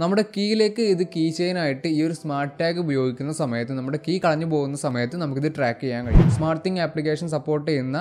നമ്മുടെ കീയിലേക്ക് ഇത് കീ ചെയ്യാനായിട്ട് ഈ ഒരു സ്മാർട്ട് ടാഗ് ഉപയോഗിക്കുന്ന സമയത്ത് നമ്മുടെ കീ കളഞ്ഞു പോകുന്ന സമയത്ത് നമുക്കിത് ട്രാക്ക് ചെയ്യാൻ കഴിയും സ്മാർട്ട് തിങ് ആപ്ലിക്കേഷൻ സപ്പോർട്ട് ചെയ്യുന്ന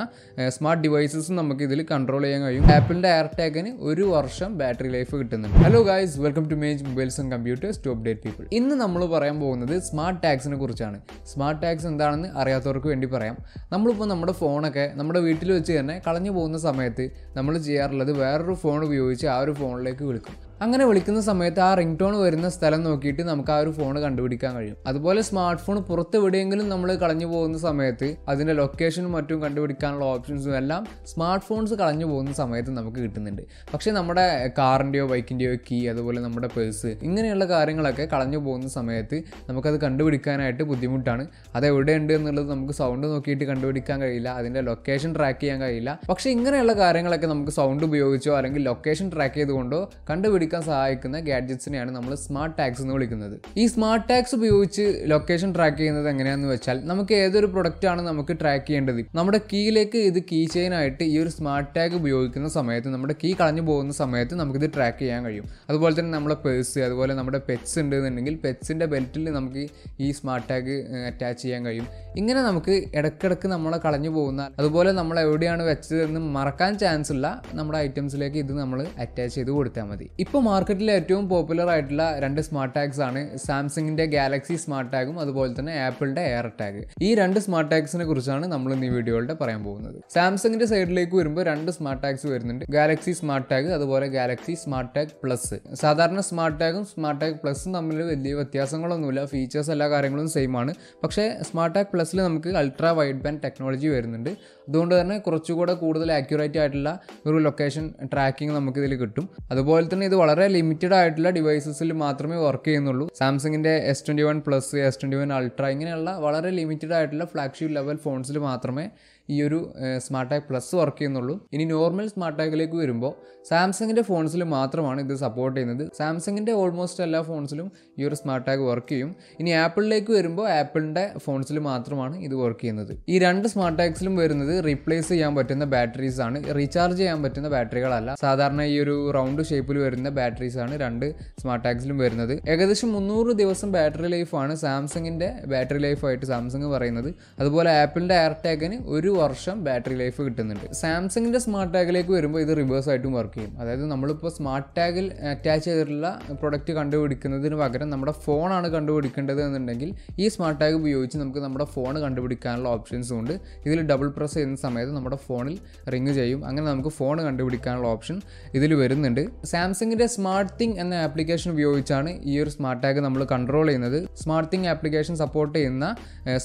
സ്മാർട്ട് ഡിവൈസസും നമുക്ക് ഇതിൽ കൺട്രോൾ ചെയ്യാൻ കഴിയും ആപ്പിളിൻ്റെ എയർ ടാഗിന് ഒരു വർഷം ബാറ്ററി ലൈഫ് കിട്ടുന്നുണ്ട് hello guys welcome to Image mobiles and computers to update people ഇന്ന് നമ്മൾ പറയാൻ പോകുന്നത് സ്മാർട്ട് ടാഗ്സിനെ കുറിച്ചാണ് സ്മാർട്ട് ടാഗ്സ് എന്താണെന്ന് അറിയാത്തവർക്ക് വേണ്ടി പറയാം നമ്മളിപ്പോൾ നമ്മുടെ ഫോണൊക്കെ നമ്മുടെ വീട്ടിൽ വെച്ച് തന്നെ കളഞ്ഞു പോകുന്ന സമയത്ത് നമ്മൾ ചെയ്യാറുള്ളത് വേറൊരു ഫോൺ ഉപയോഗിച്ച് ആ ഒരു ഫോണിലേക്ക് വിളിക്കും അങ്ങനെ വിളിക്കുന്ന സമയത്ത് ആ റിംഗ് ടോൺ വരുന്ന സ്ഥലം നോക്കിയിട്ട് നമുക്ക് ആ ഒരു ഫോൺ കണ്ടുപിടിക്കാൻ കഴിയും അതുപോലെ സ്മാർട്ട് ഫോൺ പുറത്ത് എവിടെയെങ്കിലും നമ്മൾ കളഞ്ഞു പോകുന്ന സമയത്ത് അതിൻ്റെ ലൊക്കേഷനും മറ്റും കണ്ടുപിടിക്കാനുള്ള ഓപ്ഷൻസും എല്ലാം സ്മാർട്ട് ഫോൺസ് കളഞ്ഞു പോകുന്ന സമയത്ത് നമുക്ക് കിട്ടുന്നുണ്ട് പക്ഷേ നമ്മുടെ കാറിൻ്റെയോ ബൈക്കിൻ്റെയോ കീ അതുപോലെ നമ്മുടെ പേഴ്സ് ഇങ്ങനെയുള്ള കാര്യങ്ങളൊക്കെ കളഞ്ഞു പോകുന്ന സമയത്ത് നമുക്കത് കണ്ടുപിടിക്കാനായിട്ട് ബുദ്ധിമുട്ടാണ് അത് എവിടെയുണ്ട് എന്നുള്ളത് നമുക്ക് സൗണ്ട് നോക്കിയിട്ട് കണ്ടുപിടിക്കാൻ കഴിയില്ല അതിൻ്റെ ലൊക്കേഷൻ ട്രാക്ക് ചെയ്യാൻ കഴിയില്ല പക്ഷേ ഇങ്ങനെയുള്ള കാര്യങ്ങളൊക്കെ നമുക്ക് സൗണ്ട് ഉപയോഗിച്ചോ അല്ലെങ്കിൽ ലൊക്കേഷൻ ട്രാക്ക് ചെയ്തുകൊണ്ടോ കണ്ടുപിടിക്കാൻ എടുക്കാൻ സഹായിക്കുന്ന ഗാഡ്ജറ്റ്സിനെയാണ് നമ്മൾ സ്മാർട്ട് ടാഗ്സ് എന്ന് വിളിക്കുന്നത് ഈ സ്മാർട്ട് ടാഗ്സ് ഉപയോഗിച്ച് ലൊക്കേഷൻ ട്രാക്ക് ചെയ്യുന്നത് എങ്ങനെയാണെന്ന് വെച്ചാൽ നമുക്ക് ഏതൊരു ആണ് നമുക്ക് ട്രാക്ക് ചെയ്യേണ്ടത് നമ്മുടെ കീയിലേക്ക് ഇത് കീ ആയിട്ട് ഈ ഒരു സ്മാർട്ട് ടാഗ് ഉപയോഗിക്കുന്ന സമയത്ത് നമ്മുടെ കീ കളഞ്ഞു പോകുന്ന സമയത്ത് നമുക്കിത് ട്രാക്ക് ചെയ്യാൻ കഴിയും അതുപോലെ തന്നെ നമ്മുടെ പേഴ്സ് അതുപോലെ നമ്മുടെ പെറ്റ്സ് ഉണ്ട് എന്നുണ്ടെങ്കിൽ പെറ്റ്സിൻ്റെ ബെൽറ്റിൽ നമുക്ക് ഈ സ്മാർട്ട് ടാഗ് അറ്റാച്ച് ചെയ്യാൻ കഴിയും ഇങ്ങനെ നമുക്ക് ഇടയ്ക്കിടയ്ക്ക് നമ്മളെ കളഞ്ഞു പോകുന്ന അതുപോലെ നമ്മൾ എവിടെയാണ് വെച്ചതെന്ന് മറക്കാൻ ചാൻസ് ഉള്ള നമ്മുടെ ഐറ്റംസിലേക്ക് ഇത് നമ്മൾ അറ്റാച്ച് ചെയ്ത് കൊടുത്താൽ മതി ഇപ്പോൾ ഇപ്പോൾ മാർക്കറ്റിൽ ഏറ്റവും പോപ്പുലർ ആയിട്ടുള്ള രണ്ട് സ്മാർട്ട് ടാഗ്സ് ആണ് സാംസങ്ങിൻ്റെ ഗാലക്സി സ്മാർട്ട് ടാഗും അതുപോലെ തന്നെ ആപ്പിളിൻ്റെ എയർ ടാഗ് ഈ രണ്ട് സ്മാർട്ട് ടാഗ്സിനെ കുറിച്ചാണ് നമ്മൾ ഇന്ന് ഈ വീഡിയോയിലൂടെ പറയാൻ പോകുന്നത് സാംസങ്ങിൻ്റെ സൈഡിലേക്ക് വരുമ്പോൾ രണ്ട് സ്മാർട്ട് ടാഗ്സ് വരുന്നുണ്ട് ഗാലക്സി സ്മാർട്ട് ടാഗ് അതുപോലെ ഗാലക്സി സ്മാർട്ട് ടാഗ് പ്ലസ് സാധാരണ സ്മാർട്ട് ടാഗും സ്മാർട്ട് ടാഗ് പ്ലസും തമ്മിൽ വലിയ വ്യത്യാസങ്ങളൊന്നുമില്ല ഫീച്ചേഴ്സ് എല്ലാ കാര്യങ്ങളും സെയിം ആണ് പക്ഷേ സ്മാർട്ട് ടാഗ് പ്ലസ്സിൽ നമുക്ക് അൾട്രാ വൈഡ് ബാൻഡ് ടെക്നോളജി വരുന്നുണ്ട് അതുകൊണ്ട് തന്നെ കുറച്ചുകൂടെ കൂടുതൽ ആക്യുറേറ്റ് ആയിട്ടുള്ള ഒരു ലൊക്കേഷൻ ട്രാക്കിംഗ് നമുക്കിതിൽ കിട്ടും അതുപോലെ തന്നെ ഇത് വളരെ ലിമിറ്റഡ് ആയിട്ടുള്ള ഡിവൈസസിൽ മാത്രമേ വർക്ക് ചെയ്യുന്നുള്ളൂ സാംസങ്ങിൻ്റെ S twenty one plus S twenty one ultra ഇങ്ങനെയുള്ള വളരെ ലിമിറ്റഡ് ആയിട്ടുള്ള ഫ്ലാഗ്ഷിപ്പ് ലെവൽ ഫോൺസിൽ മാത്രമേ ഈ ഒരു സ്മാർട്ട് ടാഗ് പ്ലസ് വർക്ക് ചെയ്യുന്നുള്ളൂ ഇനി നോർമൽ സ്മാർട്ട് ടാഗിലേക്ക് വരുമ്പോൾ സാംസങ്ങിൻ്റെ ഫോൺസിൽ മാത്രമാണ് ഇത് സപ്പോർട്ട് ചെയ്യുന്നത് സാംസങ്ങിൻ്റെ ഓൾമോസ്റ്റ് എല്ലാ ഫോൺസിലും ഈ ഒരു സ്മാർട്ട് ടാഗ് വർക്ക് ചെയ്യും ഇനി ആപ്പിളിലേക്ക് വരുമ്പോൾ ആപ്പിളിൻ്റെ ഫോൺസിൽ മാത്രമാണ് ഇത് വർക്ക് ചെയ്യുന്നത് ഈ രണ്ട് സ്മാർട്ട് ടാഗ്സിലും വരുന്നത് റീപ്ലേസ് ചെയ്യാൻ പറ്റുന്ന ബാറ്ററീസ് ആണ് റീചാർജ് ചെയ്യാൻ പറ്റുന്ന ബാറ്ററികളല്ല സാധാരണ ഈ ഒരു റൗണ്ട് ഷേപ്പിൽ വരുന്ന ബാറ്ററീസ് ആണ് രണ്ട് സ്മാർട്ട് ടാഗ്സിലും വരുന്നത് ഏകദേശം മുന്നൂറ് ദിവസം ബാറ്ററി ലൈഫാണ് സാംസങ്ങിൻ്റെ ബാറ്ററി ലൈഫായിട്ട് സാംസങ് പറയുന്നത് അതുപോലെ ആപ്പിളിൻ്റെ എയർ ടാഗിന് ഒരു വർഷം ബാറ്ററി ലൈഫ് കിട്ടുന്നുണ്ട് സാംസങ്ങിൻ്റെ സ്മാർട്ട് ടാഗിലേക്ക് വരുമ്പോൾ ഇത് റിവേഴ്സ് ആയിട്ടും വർക്ക് ചെയ്യും അതായത് നമ്മളിപ്പോൾ സ്മാർട്ട് ടാഗിൽ അറ്റാച്ച് ചെയ്തിട്ടുള്ള പ്രൊഡക്റ്റ് കണ്ടുപിടിക്കുന്നതിന് പകരം നമ്മുടെ ഫോണാണ് കണ്ടുപിടിക്കേണ്ടത് എന്നുണ്ടെങ്കിൽ ഈ സ്മാർട്ട് ടാഗ് ഉപയോഗിച്ച് നമുക്ക് നമ്മുടെ ഫോൺ കണ്ടുപിടിക്കാനുള്ള ഓപ്ഷൻസും ഉണ്ട് ഇതിൽ ഡബിൾ പ്രസ് ചെയ്യുന്ന സമയത്ത് നമ്മുടെ ഫോണിൽ റിങ് ചെയ്യും അങ്ങനെ നമുക്ക് ഫോൺ കണ്ടുപിടിക്കാനുള്ള ഓപ്ഷൻ ഇതിൽ വരുന്നുണ്ട് സാംസങ്ങിൻ്റെ സ്മാർട്ട് തിങ് എന്ന ആപ്ലിക്കേഷൻ ഉപയോഗിച്ചാണ് ഈ ഒരു സ്മാർട്ട് ടാഗ് നമ്മൾ കൺട്രോൾ ചെയ്യുന്നത് സ്മാർട്ട് തിങ് ആപ്ലിക്കേഷൻ സപ്പോർട്ട് ചെയ്യുന്ന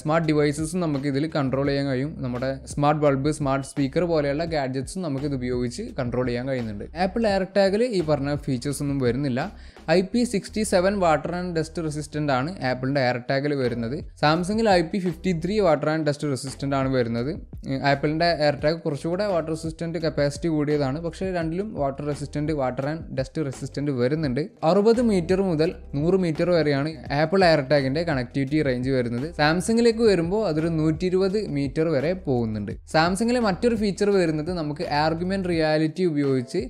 സ്മാർട്ട് ഡിവൈസസും നമുക്ക് ഇതിൽ കൺട്രോൾ ചെയ്യാൻ കഴിയും നമ്മുടെ സ്മാർട്ട് ബൾബ് സ്മാർട്ട് സ്പീക്കർ പോലെയുള്ള ഗാഡ്ജറ്റ്സും ഇത് ഉപയോഗിച്ച് കൺട്രോൾ ചെയ്യാൻ കഴിയുന്നുണ്ട് ആപ്പിൾ എയർ ടാഗിൽ ഈ പറഞ്ഞ ഫീച്ചേഴ്സ് ഒന്നും വരുന്നില്ല I P sixty seven water and dust resistant ആണ് ആപ്പിളിൻ്റെ എയർ ടാഗിൽ വരുന്നത് സാംസങ്ങിൽ I P fifty three water and dust resistant ആണ് വരുന്നത് ആപ്പിളിൻ്റെ എയർ ടാഗ് കുറച്ചുകൂടെ വാട്ടർ റെസിസ്റ്റൻറ്റ് കപ്പാസിറ്റി കൂടിയതാണ് പക്ഷേ രണ്ടിലും water resistant water and dust resistant വരുന്നുണ്ട് അറുപത് മീറ്റർ മുതൽ നൂറ് മീറ്റർ വരെയാണ് ആപ്പിൾ എയർ ടാഗിൻ്റെ കണക്ടിവിറ്റി റേഞ്ച് വരുന്നത് സാംസങ്ങിലേക്ക് വരുമ്പോൾ അതൊരു നൂറ്റി മീറ്റർ വരെ പോകും പോകുന്നുണ്ട് സാംസങ്ങിലെ മറ്റൊരു ഫീച്ചർ വരുന്നത് നമുക്ക് ആർഗ്യുമെൻറ്റ് റിയാലിറ്റി ഉപയോഗിച്ച്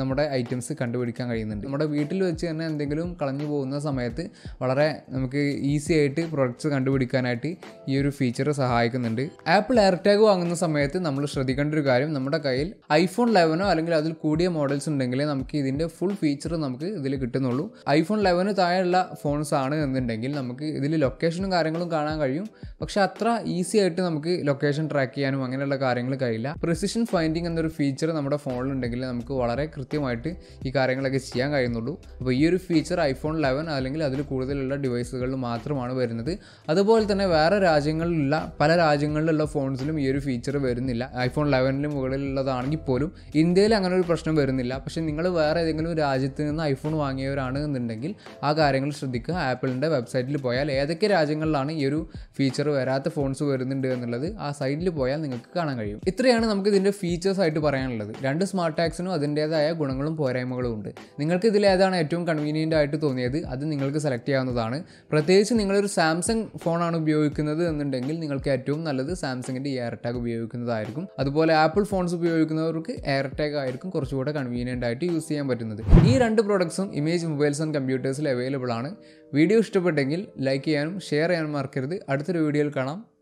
നമ്മുടെ ഐറ്റംസ് കണ്ടുപിടിക്കാൻ കഴിയുന്നുണ്ട് നമ്മുടെ വീട്ടിൽ വെച്ച് തന്നെ എന്തെങ്കിലും കളഞ്ഞു പോകുന്ന സമയത്ത് വളരെ നമുക്ക് ഈസി ആയിട്ട് പ്രൊഡക്ട്സ് കണ്ടുപിടിക്കാനായിട്ട് ഈ ഒരു ഫീച്ചർ സഹായിക്കുന്നുണ്ട് ആപ്പിൾ എയർ ടാഗ് വാങ്ങുന്ന സമയത്ത് നമ്മൾ ശ്രദ്ധിക്കേണ്ട ഒരു കാര്യം നമ്മുടെ കയ്യിൽ ഐഫോൺ ലെവനോ അല്ലെങ്കിൽ അതിൽ കൂടിയ മോഡൽസ് ഉണ്ടെങ്കിൽ നമുക്ക് ഇതിൻ്റെ ഫുൾ ഫീച്ചർ നമുക്ക് ഇതിൽ കിട്ടുന്നുള്ളൂ ഐഫോൺ ലെവന് താഴെയുള്ള ഫോൺസ് ആണ് എന്നുണ്ടെങ്കിൽ നമുക്ക് ഇതിൽ ലൊക്കേഷനും കാര്യങ്ങളും കാണാൻ കഴിയും പക്ഷേ അത്ര ഈസി ആയിട്ട് നമുക്ക് ലൊക്കേഷൻ ട്രാക്ക് ചെയ്യാനും അങ്ങനെയുള്ള കാര്യങ്ങൾ കഴിയില്ല പ്രിസിഷൻ ഫൈൻഡിങ് എന്നൊരു ഫീച്ചർ നമ്മുടെ ഫോണിലുണ്ടെങ്കിൽ നമുക്ക് വളരെ കൃത്യമായിട്ട് ഈ കാര്യങ്ങളൊക്കെ ചെയ്യാൻ കഴിയുന്നുള്ളൂ അപ്പോൾ ഈ ഒരു ഫീച്ചർ ഐഫോൺ ലെവൻ അല്ലെങ്കിൽ അതിൽ കൂടുതലുള്ള ഡിവൈസുകളിൽ മാത്രമാണ് വരുന്നത് അതുപോലെ തന്നെ വേറെ രാജ്യങ്ങളിലുള്ള പല രാജ്യങ്ങളിലുള്ള ഫോൺസിലും ഈ ഒരു ഫീച്ചർ വരുന്നില്ല ഐഫോൺ ലെവനിന് മുകളിലുള്ളതാണെങ്കിൽ പോലും ഇന്ത്യയിൽ അങ്ങനെ ഒരു പ്രശ്നം വരുന്നില്ല പക്ഷേ നിങ്ങൾ വേറെ ഏതെങ്കിലും രാജ്യത്ത് നിന്ന് ഐഫോൺ വാങ്ങിയവരാണ് എന്നുണ്ടെങ്കിൽ ആ കാര്യങ്ങൾ ശ്രദ്ധിക്കുക ആപ്പിളിൻ്റെ വെബ്സൈറ്റിൽ പോയാൽ ഏതൊക്കെ രാജ്യങ്ങളിലാണ് ഈ ഒരു ഫീച്ചർ വരാത്ത ഫോൺസ് വരുന്നുണ്ട് എന്നുള്ളത് ആ സൈറ്റിൽ പോയാൽ നിങ്ങൾക്ക് കാണാൻ കഴിയും ഇത്രയാണ് നമുക്ക് ഇതിൻ്റെ ഫീച്ചേഴ്സ് ആയിട്ട് പറയാനുള്ളത് രണ്ട് സ്മാർട്ട് ടാക്സിനും അതിൻ്റെതായ അതിൻ്റേതായ ഗുണങ്ങളും പോരായ്മകളും ഉണ്ട് നിങ്ങൾക്ക് ഇതിൽ ഏതാണ് ഏറ്റവും കൺവീനിയൻ്റ് ആയിട്ട് തോന്നിയത് അത് നിങ്ങൾക്ക് സെലക്ട് ചെയ്യാവുന്നതാണ് പ്രത്യേകിച്ച് നിങ്ങളൊരു സാംസങ് ഫോണാണ് ഉപയോഗിക്കുന്നത് എന്നുണ്ടെങ്കിൽ നിങ്ങൾക്ക് ഏറ്റവും നല്ലത് സാംസങ്ങിൻ്റെ എയർ ടാഗ് ഉപയോഗിക്കുന്നതായിരിക്കും അതുപോലെ ആപ്പിൾ ഫോൺസ് ഉപയോഗിക്കുന്നവർക്ക് എയർ ടാഗ് ആയിരിക്കും കുറച്ചുകൂടെ കൺവീനിയൻ്റ് ആയിട്ട് യൂസ് ചെയ്യാൻ പറ്റുന്നത് ഈ രണ്ട് പ്രോഡക്ട്സും ഇമേജ് മൊബൈൽസ് ആൻഡ് കമ്പ്യൂട്ടേഴ്സിൽ അവൈലബിൾ ആണ് വീഡിയോ ഇഷ്ടപ്പെട്ടെങ്കിൽ ലൈക്ക് ചെയ്യാനും ഷെയർ ചെയ്യാനും മറക്കരുത് അടുത്തൊരു വീഡിയോയിൽ കാണാം